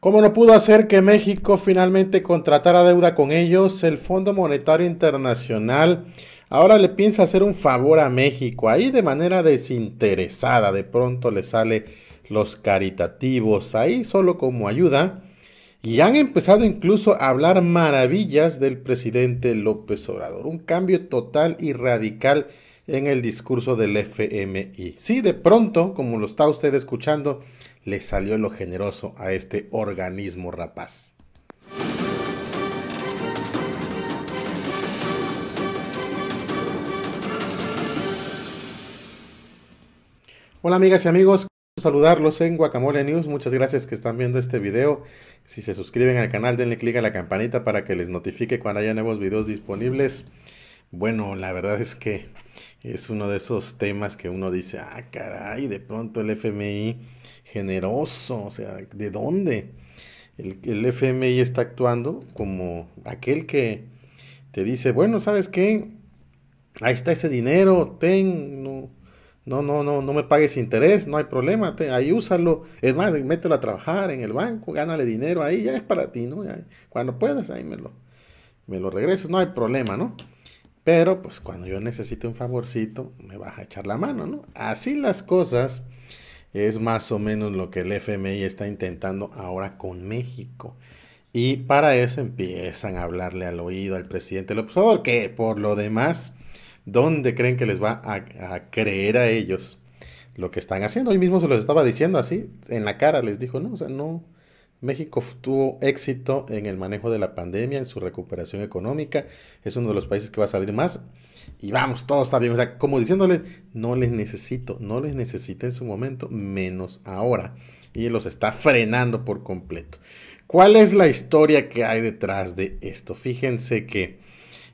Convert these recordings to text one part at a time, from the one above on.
Como no pudo hacer que México finalmente contratara deuda con ellos, el Fondo Monetario Internacional ahora le piensa hacer un favor a México, ahí de manera desinteresada, de pronto le sale los caritativos, ahí solo como ayuda, y han empezado incluso a hablar maravillas del presidente López Obrador, un cambio total y radical en el discurso del FMI. Si de pronto, como lo está usted escuchando, le salió lo generoso a este organismo rapaz. Hola amigas y amigos, quiero saludarlos en Guacamole News. Muchas gracias que están viendo este video. Si se suscriben al canal, denle clic a la campanita para que les notifique cuando haya nuevos videos disponibles. Bueno, la verdad es que es uno de esos temas que uno dice, ah, caray, de pronto el FMI generoso, o sea, ¿de dónde? El, FMI está actuando como aquel que te dice, bueno, ¿sabes qué? Ahí está ese dinero, ten, no, no, no, no, me pagues interés, no hay problema, ahí úsalo, es más, mételo a trabajar en el banco, gánale dinero ahí, ya es para ti, ¿no? cuando puedas, ahí me lo, me lo regresas, no hay problema, ¿no? Pero pues cuando yo necesite un favorcito, me vas a echar la mano, ¿no? Así las cosas es más o menos lo que el FMI está intentando ahora con México. Y para eso empiezan a hablarle al oído al presidente López Obrador, que por lo demás, ¿dónde creen que les va a, a creer a ellos lo que están haciendo? Hoy mismo se los estaba diciendo así, en la cara les dijo, no, o sea, no, México tuvo éxito en el manejo de la pandemia, en su recuperación económica. Es uno de los países que va a salir más. Y vamos, todo está bien. O sea, como diciéndoles, no les necesito, no les necesita en su momento, menos ahora. Y los está frenando por completo. ¿Cuál es la historia que hay detrás de esto? Fíjense que,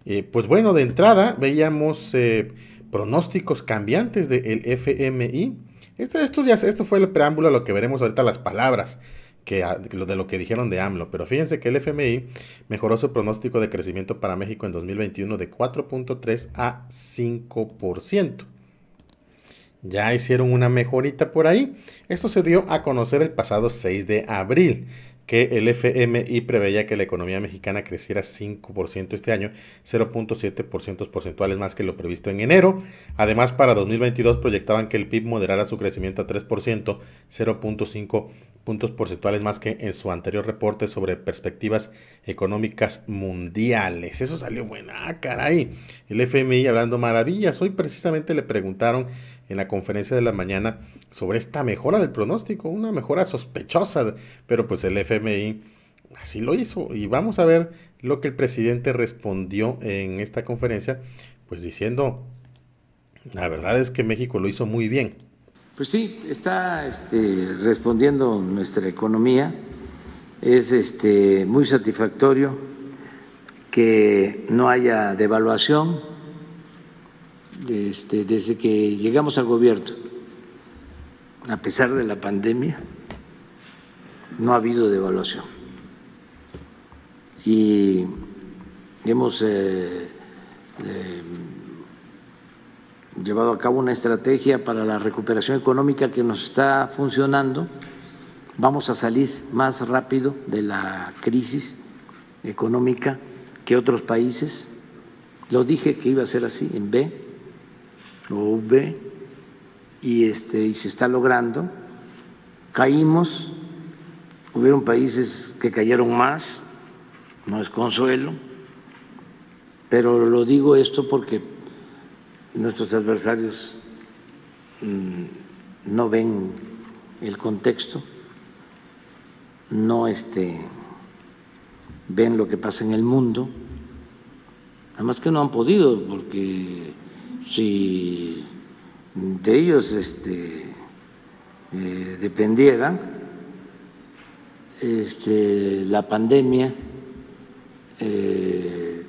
eh, pues bueno, de entrada veíamos eh, pronósticos cambiantes del FMI. Esto, esto, esto fue el preámbulo a lo que veremos ahorita las palabras de lo que dijeron de AMLO, pero fíjense que el FMI mejoró su pronóstico de crecimiento para México en 2021 de 4.3 a 5%. Ya hicieron una mejorita por ahí. Esto se dio a conocer el pasado 6 de abril que el FMI preveía que la economía mexicana creciera 5% este año, 0.7% porcentuales más que lo previsto en enero. Además, para 2022 proyectaban que el PIB moderara su crecimiento a 3%, 0.5 puntos porcentuales más que en su anterior reporte sobre perspectivas económicas mundiales. Eso salió buena, caray. El FMI hablando maravillas. Hoy precisamente le preguntaron en la conferencia de la mañana sobre esta mejora del pronóstico, una mejora sospechosa, pero pues el FMI así lo hizo y vamos a ver lo que el presidente respondió en esta conferencia, pues diciendo, la verdad es que México lo hizo muy bien. Pues sí, está este, respondiendo nuestra economía. Es este, muy satisfactorio que no haya devaluación este, desde que llegamos al gobierno, a pesar de la pandemia, no ha habido devaluación. Y hemos eh, eh, llevado a cabo una estrategia para la recuperación económica que nos está funcionando. Vamos a salir más rápido de la crisis económica que otros países. Lo dije que iba a ser así en B, y, este, y se está logrando. Caímos, hubieron países que cayeron más, no es consuelo, pero lo digo esto porque nuestros adversarios mm, no ven el contexto, no este, ven lo que pasa en el mundo, además que no han podido porque si de ellos este, eh, dependiera este, la pandemia. Eh,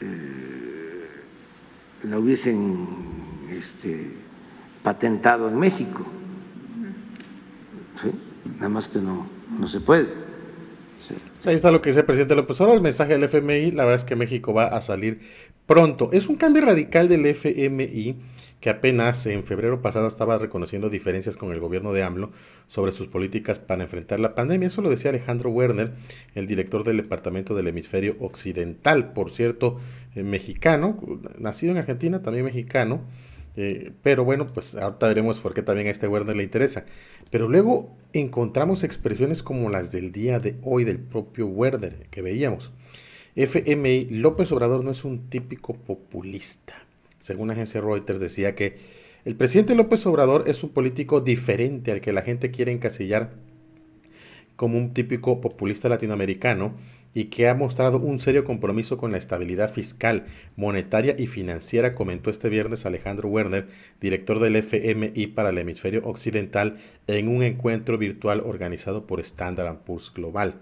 eh, la hubiesen este, patentado en México. Nada más que no, no se puede. Ahí está lo que dice el presidente López Obrador, el mensaje del FMI, la verdad es que México va a salir pronto. Es un cambio radical del FMI que apenas en febrero pasado estaba reconociendo diferencias con el gobierno de AMLO sobre sus políticas para enfrentar la pandemia. Eso lo decía Alejandro Werner, el director del Departamento del Hemisferio Occidental, por cierto, eh, mexicano, nacido en Argentina, también mexicano. Eh, pero bueno, pues ahorita veremos por qué también a este Werner le interesa. Pero luego encontramos expresiones como las del día de hoy del propio Werner que veíamos. FMI, López Obrador no es un típico populista. Según la agencia Reuters decía que el presidente López Obrador es un político diferente al que la gente quiere encasillar como un típico populista latinoamericano y que ha mostrado un serio compromiso con la estabilidad fiscal, monetaria y financiera, comentó este viernes Alejandro Werner, director del FMI para el hemisferio occidental, en un encuentro virtual organizado por Standard Poor's Global.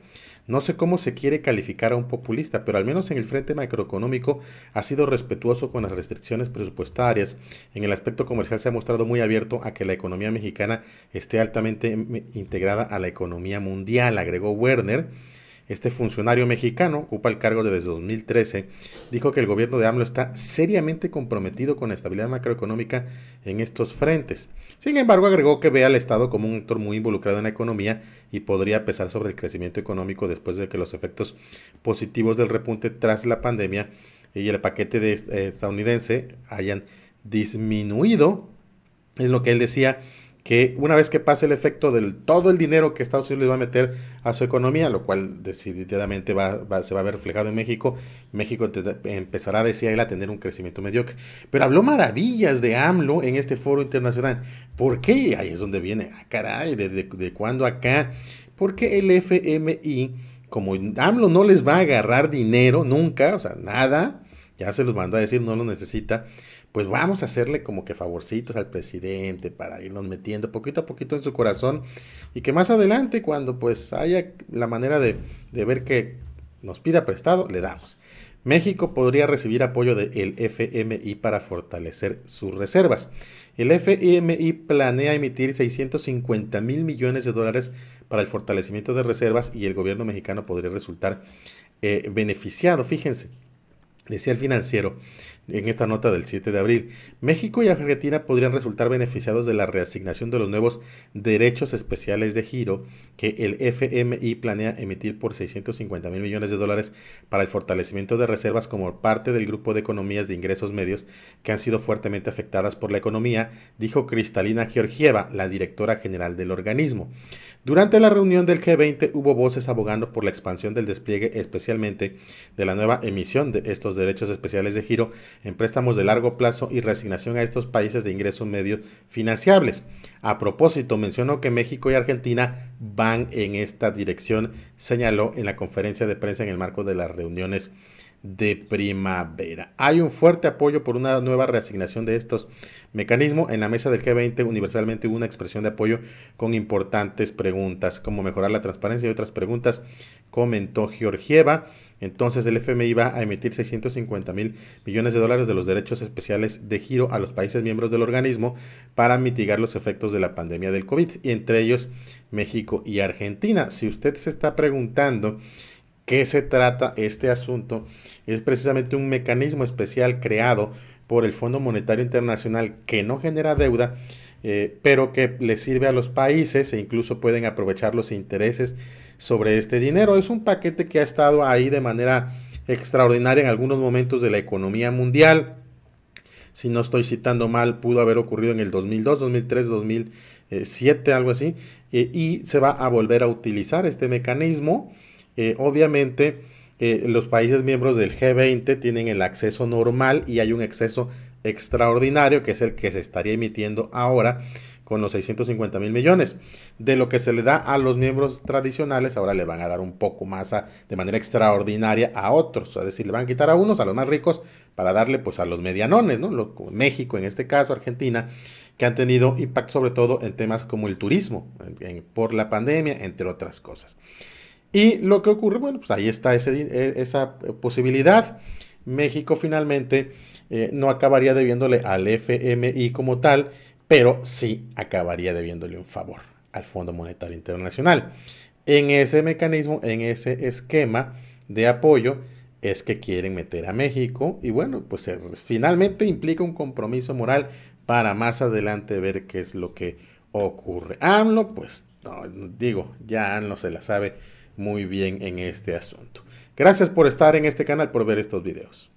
No sé cómo se quiere calificar a un populista, pero al menos en el frente macroeconómico ha sido respetuoso con las restricciones presupuestarias. En el aspecto comercial se ha mostrado muy abierto a que la economía mexicana esté altamente integrada a la economía mundial, agregó Werner este funcionario mexicano, ocupa el cargo desde 2013, dijo que el gobierno de AMLO está seriamente comprometido con la estabilidad macroeconómica en estos frentes. Sin embargo, agregó que ve al Estado como un actor muy involucrado en la economía y podría pesar sobre el crecimiento económico después de que los efectos positivos del repunte tras la pandemia y el paquete eh, estadounidense hayan disminuido. Es lo que él decía que una vez que pase el efecto del todo el dinero que Estados Unidos va a meter a su economía, lo cual decididamente va, se va a ver reflejado en México, México empezará, decía él, a tener un crecimiento mediocre. Pero habló maravillas de AMLO en este foro internacional. ¿Por qué? Ahí es donde viene, ah, caray, ¿de, cuándo acá? Porque el FMI, como AMLO no les va a agarrar dinero nunca, o sea, nada, ya se los mandó a decir, no lo necesita, pues vamos a hacerle como que favorcitos al presidente para irnos metiendo poquito a poquito en su corazón y que más adelante cuando pues haya la manera de, ver que nos pida prestado, le damos. México podría recibir apoyo del FMI para fortalecer sus reservas. El FMI planea emitir 650 mil millones de dólares para el fortalecimiento de reservas y el gobierno mexicano podría resultar eh, beneficiado. Fíjense, Decía el financiero en esta nota del 7 de abril, México y Argentina podrían resultar beneficiados de la reasignación de los nuevos derechos especiales de giro que el FMI planea emitir por 650 mil millones de dólares para el fortalecimiento de reservas como parte del grupo de economías de ingresos medios que han sido fuertemente afectadas por la economía, dijo Cristalina Georgieva, la directora general del organismo. Durante la reunión del G20 hubo voces abogando por la expansión del despliegue especialmente de la nueva emisión de estos derechos especiales de giro en préstamos de largo plazo y resignación a estos países de ingresos medios financiables. A propósito, mencionó que México y Argentina van en esta dirección, señaló en la conferencia de prensa en el marco de las reuniones de primavera. Hay un fuerte apoyo por una nueva reasignación de estos mecanismos. En la mesa del G20 universalmente hubo una expresión de apoyo con importantes preguntas, como mejorar la transparencia y otras preguntas, comentó Georgieva. Entonces el FMI va a emitir 650 mil millones de dólares de los derechos especiales de giro a los países miembros del organismo para mitigar los efectos de la pandemia del COVID, y entre ellos México y Argentina. Si usted se está preguntando, qué se trata este asunto es precisamente un mecanismo especial creado por el Fondo Monetario Internacional que no genera deuda, eh, pero que le sirve a los países e incluso pueden aprovechar los intereses sobre este dinero. Es un paquete que ha estado ahí de manera extraordinaria en algunos momentos de la economía mundial. Si no estoy citando mal, pudo haber ocurrido en el 2002, 2003, 2007, algo así. Eh, y se va a volver a utilizar este mecanismo eh, obviamente, eh, los países miembros del G20 tienen el acceso normal y hay un exceso extraordinario que es el que se estaría emitiendo ahora con los 650 mil millones. De lo que se le da a los miembros tradicionales, ahora le van a dar un poco más de manera extraordinaria a otros. Es decir, le van a quitar a unos, a los más ricos, para darle pues a los medianones, México, en este caso, Argentina, que han tenido impacto sobre todo en temas como el turismo, por la pandemia, entre otras cosas. Y lo que ocurre, bueno, pues ahí está e-, esa eh, posibilidad. México finalmente eh, no acabaría debiéndole al FMI como tal, pero sí acabaría debiéndole un favor al Fondo Monetario Internacional. En ese mecanismo, en ese esquema de apoyo, es que quieren meter a México y bueno, pues finalmente implica un compromiso moral para más adelante ver qué es lo que ocurre. AMLO, pues no, digo, ya AMLO se la sabe muy bien en este asunto. Gracias por estar en este canal, por ver estos videos.